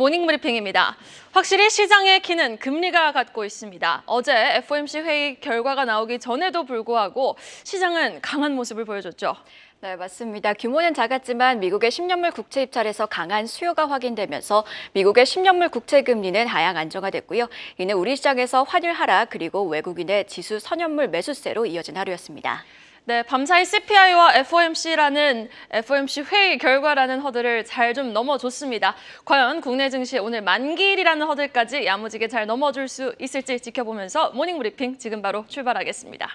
모닝브리핑입니다. 확실히 시장의 키는 금리가 갖고 있습니다. 어제 FOMC 회의 결과가 나오기 전에도 불구하고 시장은 강한 모습을 보여줬죠. 네, 맞습니다. 규모는 작았지만 미국의 10년물 국채 입찰에서 강한 수요가 확인되면서 미국의 10년물 국채 금리는 하향 안정화됐고요. 이는 우리 시장에서 환율 하락 그리고 외국인의 지수 선연물 매수세로 이어진 하루였습니다. 네, 밤사이 CPI와 FOMC라는 FOMC 회의 결과라는 허들을 잘 좀 넘어줬습니다. 과연 국내 증시 오늘 만기일이라는 허들까지 야무지게 잘 넘어줄 수 있을지 지켜보면서 모닝브리핑 지금 바로 출발하겠습니다.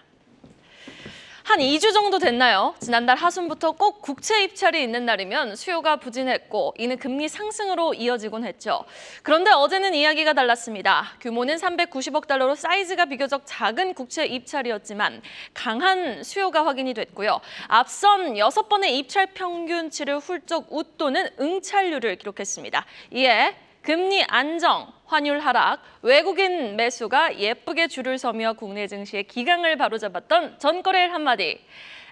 한 2주 정도 됐나요? 지난달 하순부터 꼭 국채 입찰이 있는 날이면 수요가 부진했고 이는 금리 상승으로 이어지곤 했죠. 그런데 어제는 이야기가 달랐습니다. 규모는 390억 달러로 사이즈가 비교적 작은 국채 입찰이었지만 강한 수요가 확인이 됐고요. 앞선 6번의 입찰 평균치를 훌쩍 웃도는 응찰률을 기록했습니다. 이에 금리 안정, 환율 하락, 외국인 매수가 예쁘게 줄을 서며 국내 증시의 기강을 바로잡았던 전거래일 한마디.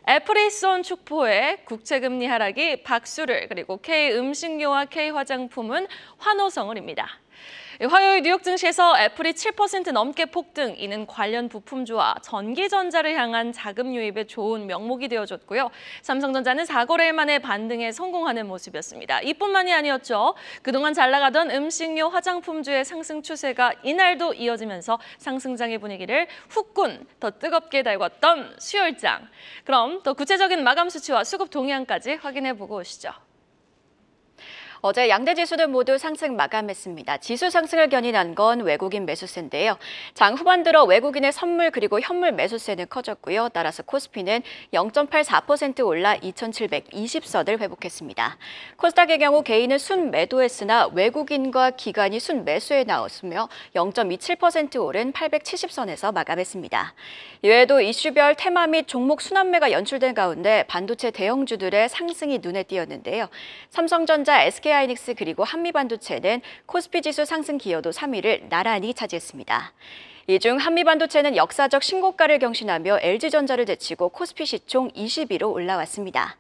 애플이 쏜 축포에 국채금리 하락이 박수를 그리고 K음식료와 K화장품은 환호성을 입니다. 예, 화요일 뉴욕 증시에서 애플이 7% 넘게 폭등, 이는 관련 부품주와 전기전자를 향한 자금 유입에 좋은 명목이 되어줬고요. 삼성전자는 4거래일 만에 반등에 성공하는 모습이었습니다. 이뿐만이 아니었죠. 그동안 잘 나가던 음식료 화장품주의 상승 추세가 이날도 이어지면서 상승장의 분위기를 후끈 더 뜨겁게 달궜던 수열장 그럼 더 구체적인 마감 수치와 수급 동향까지 확인해보고 오시죠. 어제 양대 지수들 모두 상승 마감했습니다. 지수 상승을 견인한 건 외국인 매수세인데요. 장 후반 들어 외국인의 선물 그리고 현물 매수세는 커졌고요. 따라서 코스피는 0.84% 올라 2,720선을 회복했습니다. 코스닥의 경우 개인은 순 매도했으나 외국인과 기관이 순 매수에 나왔으며 0.27% 오른 870선에서 마감했습니다. 이외에도 이슈별 테마 및 종목 순환매가 연출된 가운데 반도체 대형주들의 상승이 눈에 띄었는데요. 삼성전자, SK 하이닉스 그리고 한미반도체는 코스피 지수 상승 기여도 3위를 나란히 차지했습니다. 이 중 한미반도체는 역사적 신고가를 경신하며 LG전자를 제치고 코스피 시총 20위로 올라왔습니다.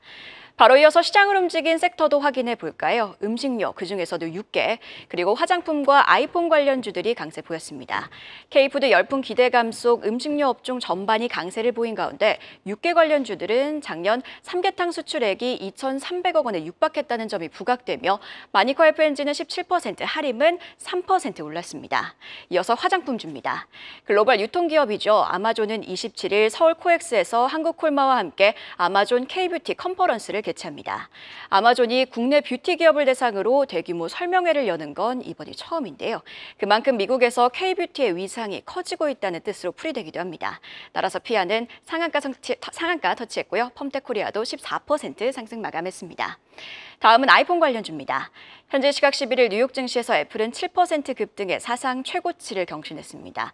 바로 이어서 시장을 움직인 섹터도 확인해 볼까요? 음식료, 그중에서도 육개, 그리고 화장품과 아이폰 관련주들이 강세 보였습니다. K푸드 열풍 기대감 속 음식료 업종 전반이 강세를 보인 가운데 육개 관련주들은 작년 삼계탕 수출액이 2,300억 원에 육박했다는 점이 부각되며 마니커 FNG는 17%, 할인은 3% 올랐습니다. 이어서 화장품주입니다. 글로벌 유통기업이죠. 아마존은 27일 서울 코엑스에서 한국콜마와 함께 아마존 K뷰티 컨퍼런스를 개최합니다. 아마존이 국내 뷰티 기업을 대상으로 대규모 설명회를 여는 건 이번이 처음인데요. 그만큼 미국에서 K-뷰티의 위상이 커지고 있다는 뜻으로 풀이되기도 합니다. 따라서 피아는 상한가, 상치, 상한가 터치했고요. 펌테코리아도 14% 상승 마감했습니다. 다음은 아이폰 관련주입니다. 현재 시각 11일 뉴욕 증시에서 애플은 7% 급등해 사상 최고치를 경신했습니다.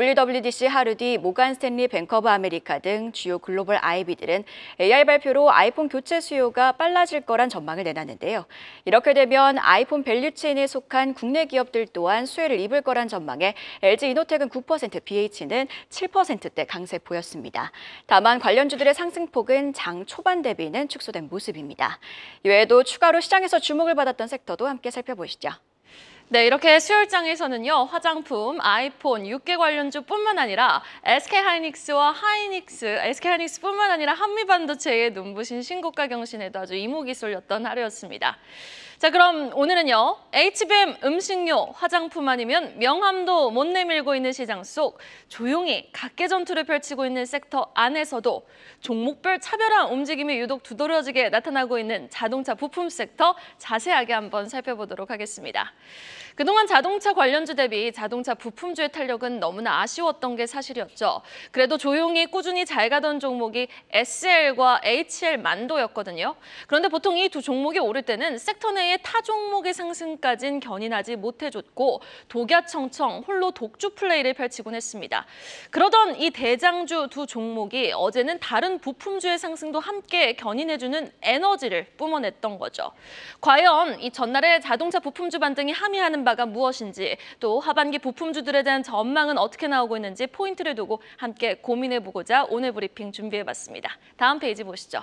WWDC 하루 뒤 모간 스탠리 뱅커브 아메리카 등 주요 글로벌 IB들은 AI 발표로 아이폰 교체 수요가 빨라질 거란 전망을 내놨는데요. 이렇게 되면 아이폰 밸류체인에 속한 국내 기업들 또한 수혜를 입을 거란 전망에 LG 이노텍은 9%, BH는 7%대 강세 보였습니다. 다만 관련주들의 상승폭은 장 초반 대비는 축소된 모습입니다. 이외에도 추가로 시장에서 주목을 받았던 섹터도 함께 살펴보시죠. 네, 이렇게 수요일장에서는요, 화장품, 아이폰, 육계 관련주뿐만 아니라 SK하이닉스와 하이닉스, SK하이닉스뿐만 아니라 한미반도체의 눈부신 신고가 경신에도 아주 이목이 쏠렸던 하루였습니다. 자 그럼 오늘은요. HBM 음식료, 화장품 아니면 명함도 못 내밀고 있는 시장 속 조용히 각계 전투를 펼치고 있는 섹터 안에서도 종목별 차별한 움직임이 유독 두드러지게 나타나고 있는 자동차 부품 섹터 자세하게 한번 살펴보도록 하겠습니다. 그동안 자동차 관련주 대비 자동차 부품주의 탄력은 너무나 아쉬웠던 게 사실이었죠. 그래도 조용히 꾸준히 잘 가던 종목이 SL과 HL 만도였거든요. 그런데 보통 이 두 종목이 오를 때는 섹터 내 국내의 타 종목의 상승까진 견인하지 못해줬고 독야청청 홀로 독주 플레이를 펼치곤 했습니다. 그러던 이 대장주 두 종목이 어제는 다른 부품주의 상승도 함께 견인해주는 에너지를 뿜어냈던 거죠. 과연 이 전날의 자동차 부품주 반등이 함의하는 바가 무엇인지 또 하반기 부품주들에 대한 전망은 어떻게 나오고 있는지 포인트를 두고 함께 고민해보고자 오늘 브리핑 준비해봤습니다. 다음 페이지 보시죠.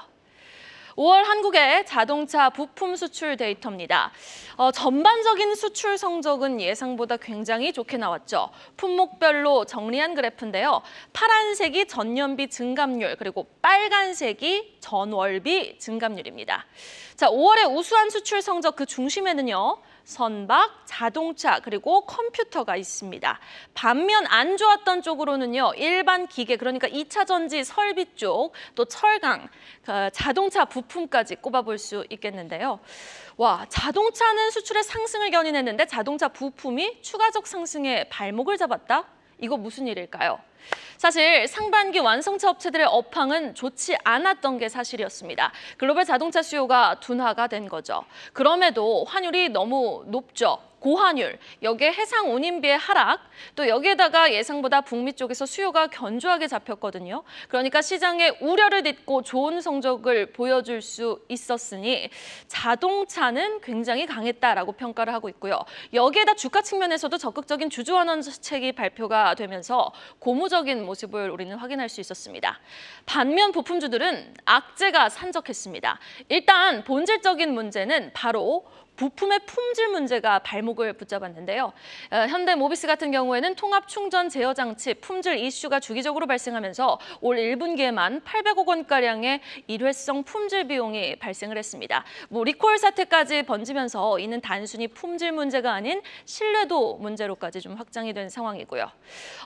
5월 한국의 자동차 부품 수출 데이터입니다. 어, 전반적인 수출 성적은 예상보다 굉장히 좋게 나왔죠. 품목별로 정리한 그래프인데요. 파란색이 전년비 증감률, 그리고 빨간색이 전월비 증감률입니다. 자, 5월의 우수한 수출 성적 그 중심에는요. 선박, 자동차 그리고 컴퓨터가 있습니다. 반면 안 좋았던 쪽으로는요. 일반 기계 그러니까 2차 전지 설비 쪽 또 철강, 그 자동차 부품까지 꼽아볼 수 있겠는데요. 와 자동차는 수출의 상승을 견인했는데 자동차 부품이 추가적 상승에 발목을 잡았다? 이거 무슨 일일까요? 사실 상반기 완성차 업체들의 업황은 좋지 않았던 게 사실이었습니다. 글로벌 자동차 수요가 e 둔화가 된 거죠. 그럼에도 환율이 너무 높죠. 고환율, 여기에 해상 운임비의 하락, 또 여기에다가 예상보다 북미 쪽에서 수요가 견조하게 잡혔거든요. 그러니까 시장의 우려를 딛고 좋은 성적을 보여줄 수 있었으니 자동차는 굉장히 강했다라고 평가를 하고 있고요. 여기에다 주가 측면에서도 적극적인 주주환원책이 발표가 되면서 고무적인 모습을 우리는 확인할 수 있었습니다. 반면 부품주들은 악재가 산적했습니다. 일단 본질적인 문제는 바로 부품의 품질 문제가 발목 목을 붙잡았는데요. 어, 현대모비스 같은 경우에는 통합 충전 제어 장치 품질 이슈가 주기적으로 발생하면서 올 1분기에만 800억 원가량의 일회성 품질 비용이 발생을 했습니다. 뭐 리콜 사태까지 번지면서 이는 단순히 품질 문제가 아닌 신뢰도 문제로까지 좀 확장이 된 상황이고요.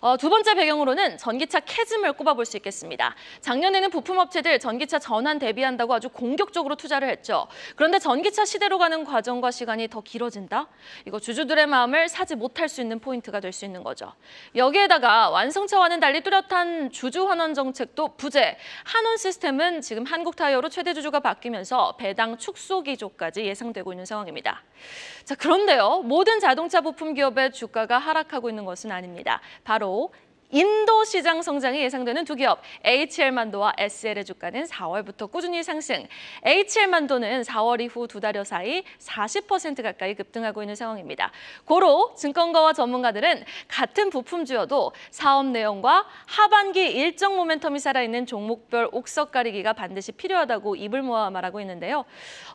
어, 두 번째 배경으로는 전기차 캐즘을 꼽아볼 수 있겠습니다. 작년에는 부품업체들 전기차 전환 대비한다고 아주 공격적으로 투자를 했죠. 그런데 전기차 시대로 가는 과정과 시간이 더 길어진다? 이거 그리고 주주들의 마음을 사지 못할 수 있는 포인트가 될 수 있는 거죠. 여기에다가 완성차와는 달리 뚜렷한 주주 환원 정책도 부재. 한원 시스템은 지금 한국타이어로 최대 주주가 바뀌면서 배당 축소 기조까지 예상되고 있는 상황입니다. 자 그런데요. 모든 자동차 부품 기업의 주가가 하락하고 있는 것은 아닙니다. 바로 인도 시장 성장이 예상되는 두 기업 HL만도와 SL의 주가는 4월부터 꾸준히 상승. HL만도는 4월 이후 두 달여 사이 40% 가까이 급등하고 있는 상황입니다. 고로 증권가와 전문가들은 같은 부품주여도 사업 내용과 하반기 일정 모멘텀이 살아있는 종목별 옥석 가리기가 반드시 필요하다고 입을 모아 말하고 있는데요.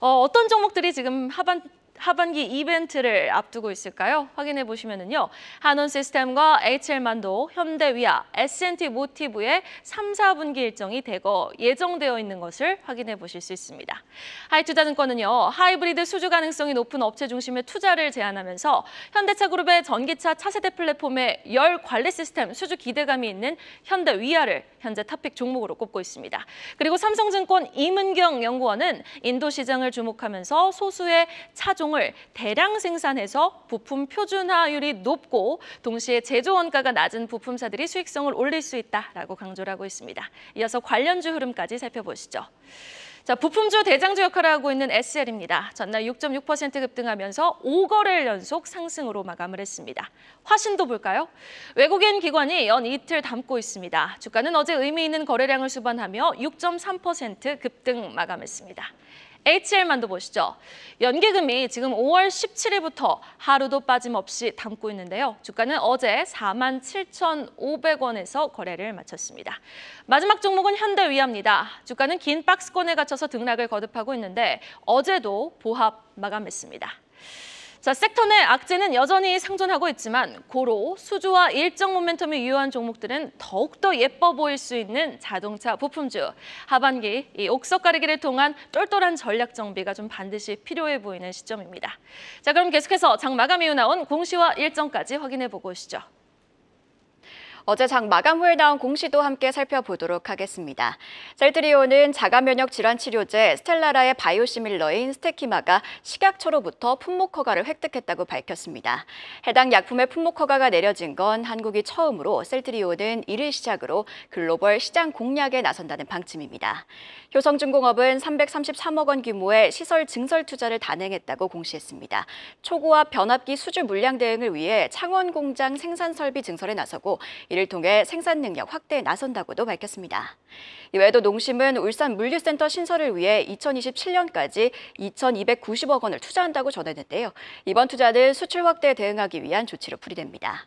어, 어떤 종목들이 지금 하반 하반기 이벤트를 앞두고 있을까요? 확인해 보시면요. 은 한원시스템과 HL만도, 현대위아, S&T 모티브의 3, 4분기 일정이 대거 예정되어 있는 것을 확인해 보실 수 있습니다. 하이투자증권은요. 하이브리드 수주 가능성이 높은 업체 중심의 투자를 제안하면서 현대차그룹의 전기차 차세대 플랫폼의 열 관리 시스템 수주 기대감이 있는 현대위아를 현재 탑픽 종목으로 꼽고 있습니다. 그리고 삼성증권 이문경 연구원은 인도 시장을 주목하면서 소수의 차종 제을 대량 생산해서 부품 표준화율이 높고 동시에 제조 원가가 낮은 부품사들이 수익성을 올릴 수 있다라고 강조를 하고 있습니다. 이어서 관련주 흐름까지 살펴보시죠. 자, 부품주 대장주 역할을 하고 있는 SL입니다. 전날 6.6% 급등하면서 5거래일 연속 상승으로 마감을 했습니다. 화신도 볼까요? 외국인 기관이 연 이틀 담고 있습니다. 주가는 어제 의미 있는 거래량을 수반하며 6.3% 급등 마감했습니다. HL만도 보시죠. 연기금이 지금 5월 17일부터 하루도 빠짐없이 담고 있는데요. 주가는 어제 4만 7,500원에서 거래를 마쳤습니다. 마지막 종목은 현대위아입니다. 주가는 긴 박스권에 갇혀서 등락을 거듭하고 있는데 어제도 보합 마감했습니다. 자, 섹터 내 악재는 여전히 상존하고 있지만 고로 수주와 일정 모멘텀이 유효한 종목들은 더욱더 예뻐 보일 수 있는 자동차 부품주. 하반기 이 옥석 가리기를 통한 똘똘한 전략 정비가 좀 반드시 필요해 보이는 시점입니다. 자, 그럼 계속해서 장 마감 이후 나온 공시와 일정까지 확인해 보고 오시죠. 어제 장 마감 후에 나온 공시도 함께 살펴보도록 하겠습니다. 셀트리온은 자가면역 질환 치료제 스텔라라의 바이오시밀러인 스테키마가 식약처로부터 품목 허가를 획득했다고 밝혔습니다. 해당 약품의 품목 허가가 내려진 건 한국이 처음으로 셀트리온은 이를 시작으로 글로벌 시장 공략에 나선다는 방침입니다. 효성중공업은 333억 원 규모의 시설 증설 투자를 단행했다고 공시했습니다. 초고압 변압기 수주 물량 대응을 위해 창원 공장 생산 설비 증설에 나서고 이를 통해 생산 능력 확대에 나선다고도 밝혔습니다. 이외에도 농심은 울산 물류센터 신설을 위해 2027년까지 2,290억 원을 투자한다고 전했는데요. 이번 투자는 수출 확대에 대응하기 위한 조치로 풀이됩니다.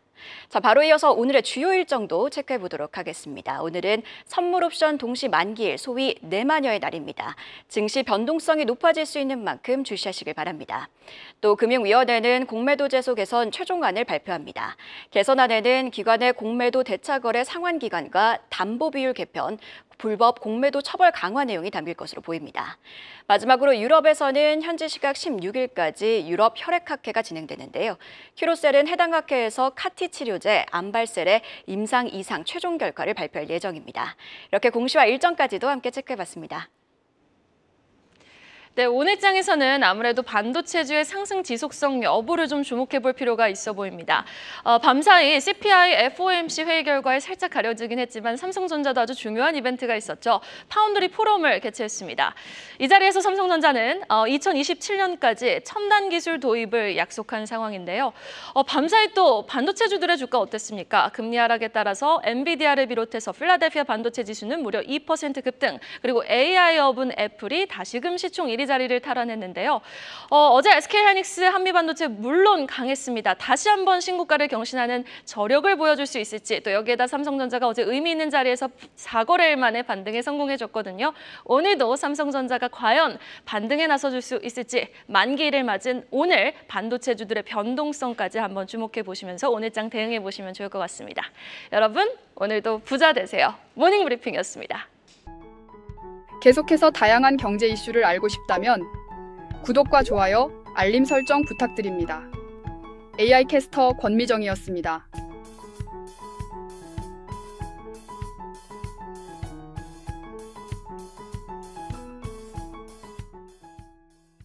자, 바로 이어서 오늘의 주요 일정도 체크해 보도록 하겠습니다. 오늘은 선물 옵션 동시 만기일 소위 내마녀의 날입니다. 증시 변동성이 높아질 수 있는 만큼 주시하시길 바랍니다. 또 금융위원회는 공매도 제소 개선 최종안을 발표합니다. 개선안에는 기관의 공매도 대차거래 상환 기간과 담보 비율 개편, 불법 공매도 처벌 강화 내용이 담길 것으로 보입니다. 마지막으로 유럽에서는 현지 시각 16일까지 유럽 혈액학회가 진행되는데요. 큐로셀은 해당 학회에서 카티 치료제 암발셀의 임상 이상 최종 결과를 발표할 예정입니다. 이렇게 공시와 일정까지도 함께 체크해봤습니다. 네, 오늘 장에서는 아무래도 반도체주의 상승 지속성 여부를 좀 주목해 볼 필요가 있어 보입니다. 어, 밤사이 CPI FOMC 회의 결과에 살짝 가려지긴 했지만 삼성전자도 아주 중요한 이벤트가 있었죠. 파운드리 포럼을 개최했습니다. 이 자리에서 삼성전자는 어, 2027년까지 첨단 기술 도입을 약속한 상황인데요. 어, 밤사이 또 반도체주들의 주가 어땠습니까? 금리 하락에 따라서 엔비디아를 비롯해서 필라델피아 반도체 지수는 무려 2% 급등, 그리고 AI 업은 애플이 다시금 시총 1위 자리를 탈환했는데요. 어, 제 SK 하이닉스 한미 반도체 물론 강했습니다. 다시 한번 신고가를 경신하는 저력을 보여줄 수 있을지 또 여기에다 삼성전자가 어제 의미 있는 자리에서 4거래일 만에 반등에 성공해줬거든요. 오늘도 삼성전자가 과연 반등에 나서줄 수 있을지 만기일을 맞은 오늘 반도체주들의 변동성까지 한번 주목해 보시면서 오늘장 대응해 보시면 좋을 것 같습니다. 여러분 오늘도 부자 되세요. 모닝 브리핑이었습니다. 계속해서 다양한 경제 이슈를 알고 싶다면 구독과 좋아요, 알림 설정 부탁드립니다. AI 캐스터 권미정이었습니다.